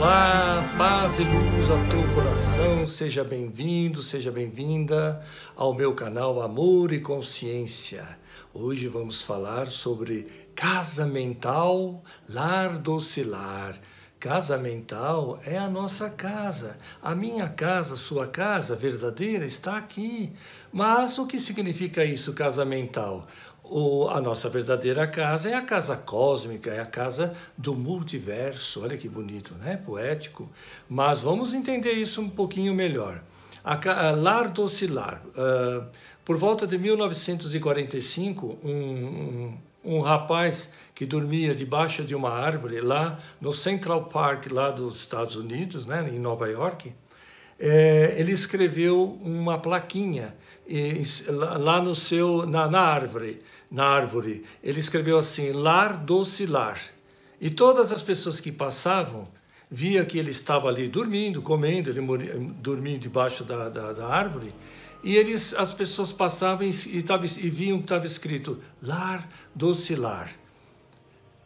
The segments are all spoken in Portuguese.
Olá, paz e luz ao teu coração, seja bem-vindo, seja bem-vinda ao meu canal Amor e Consciência. Hoje vamos falar sobre casa mental, lar docilar. Casa mental é a nossa casa. A minha casa, sua casa verdadeira está aqui. Mas o que significa isso, casa mental? o, a nossa verdadeira casa é a casa cósmica, é a casa do multiverso. Olha que bonito, né? Poético. Mas vamos entender isso um pouquinho melhor. A, a eh, Lar Uh, por volta de 1945, um, um, um rapaz que dormia debaixo de uma árvore lá no Central Park, lá dos Estados Unidos, né, em Nova York, é, ele escreveu uma plaquinha e, lá no seu na, na, árvore, na árvore. Ele escreveu assim: "Lar doce lar". E todas as pessoas que passavam via que ele estava ali dormindo, comendo, ele moria, dormindo debaixo da, da, da, árvore. E eles, as pessoas passavam e, e, tava, e viam que estava escrito Lar doce lar.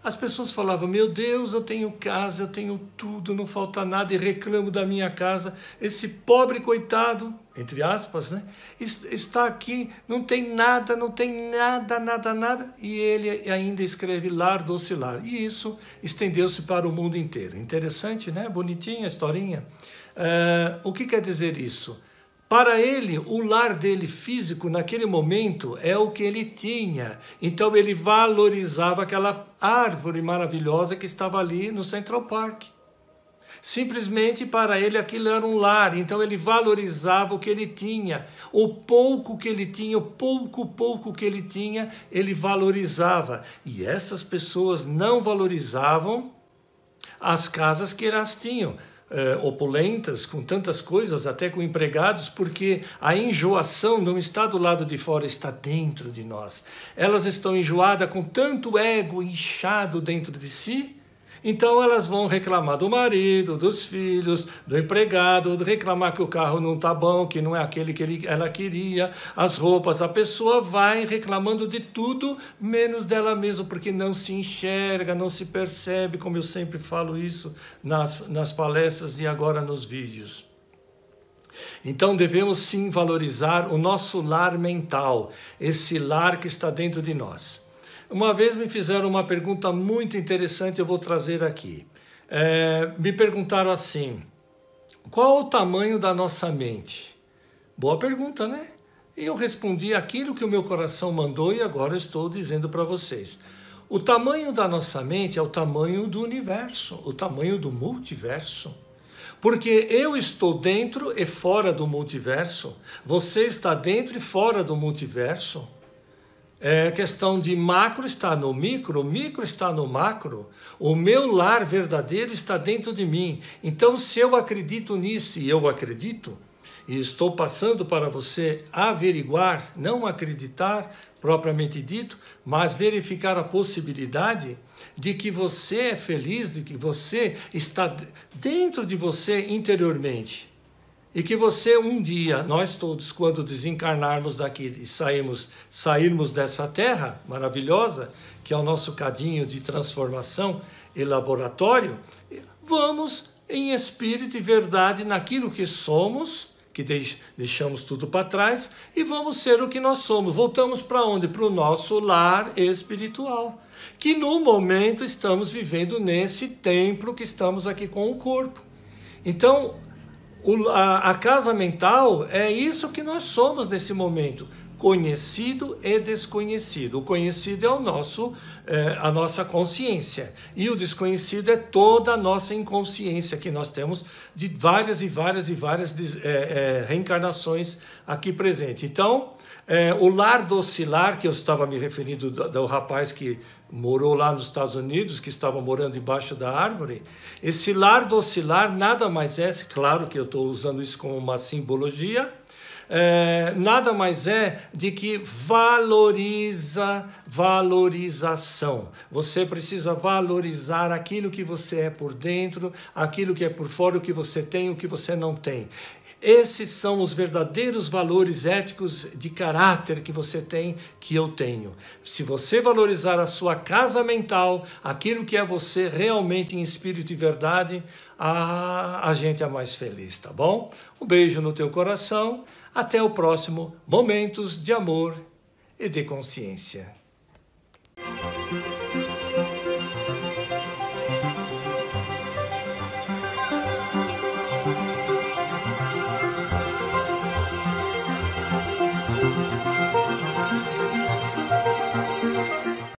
As pessoas falavam: Meu Deus, eu tenho casa, eu tenho tudo, não falta nada e reclamo da minha casa. Esse pobre coitado, entre aspas, né, está aqui, não tem nada, não tem nada, nada, nada. E ele ainda escreve lar doce lar. E isso estendeu-se para o mundo inteiro. Interessante, né? Bonitinha a historinha. Uh, o que quer dizer isso? Para ele, o lar dele físico naquele momento é o que ele tinha. Então ele valorizava aquela árvore maravilhosa que estava ali no Central Park. Simplesmente para ele aquilo era um lar, então ele valorizava o que ele tinha, o pouco que ele tinha, o pouco pouco que ele tinha, ele valorizava. E essas pessoas não valorizavam as casas que elas tinham. Eh, opulentas, com tantas coisas, até com empregados, porque a enjoação não está do lado de fora, está dentro de nós. Elas estão enjoadas com tanto ego inchado dentro de si então elas vão reclamar do marido, dos filhos, do empregado, reclamar que o carro não está bom, que não é aquele que ele, ela queria, as roupas. A pessoa vai reclamando de tudo menos dela mesma, porque não se enxerga, não se percebe, como eu sempre falo isso nas, nas palestras e agora nos vídeos. Então devemos sim valorizar o nosso lar mental, esse lar que está dentro de nós. Uma vez me fizeram uma pergunta muito interessante, eu vou trazer aqui. É, me perguntaram assim: qual o tamanho da nossa mente? Boa pergunta, né? E eu respondi aquilo que o meu coração mandou e agora estou dizendo para vocês. O tamanho da nossa mente é o tamanho do universo, o tamanho do multiverso. Porque eu estou dentro e fora do multiverso, você está dentro e fora do multiverso. É questão de macro está no micro, micro está no macro. O meu lar verdadeiro está dentro de mim. Então, se eu acredito nisso e eu acredito, e estou passando para você averiguar, não acreditar propriamente dito, mas verificar a possibilidade de que você é feliz, de que você está dentro de você interiormente. E que você um dia, nós todos, quando desencarnarmos daqui e sairmos, sairmos dessa terra maravilhosa, que é o nosso cadinho de transformação e laboratório, vamos em espírito e verdade naquilo que somos, que deixamos tudo para trás, e vamos ser o que nós somos. Voltamos para onde? Para o nosso lar espiritual, que no momento estamos vivendo nesse templo que estamos aqui com o corpo. Então, o, a, a casa mental é isso que nós somos nesse momento conhecido e desconhecido. O conhecido é o nosso, é, a nossa consciência, e o desconhecido é toda a nossa inconsciência que nós temos de várias e várias e várias é, é, reencarnações aqui presente. Então, o lar docilar, que eu estava me referindo do, do rapaz que morou lá nos Estados Unidos, que estava morando embaixo da árvore, esse lar docilar nada mais é, claro que eu estou usando isso como uma simbologia, é, nada mais é de que valoriza valorização. Você precisa valorizar aquilo que você é por dentro, aquilo que é por fora, o que você tem, o que você não tem. Esses são os verdadeiros valores éticos de caráter que você tem, que eu tenho. Se você valorizar a sua casa mental, aquilo que é você realmente em espírito e verdade, a, a gente é mais feliz, tá bom? Um beijo no teu coração. Até o próximo Momentos de Amor e de Consciência.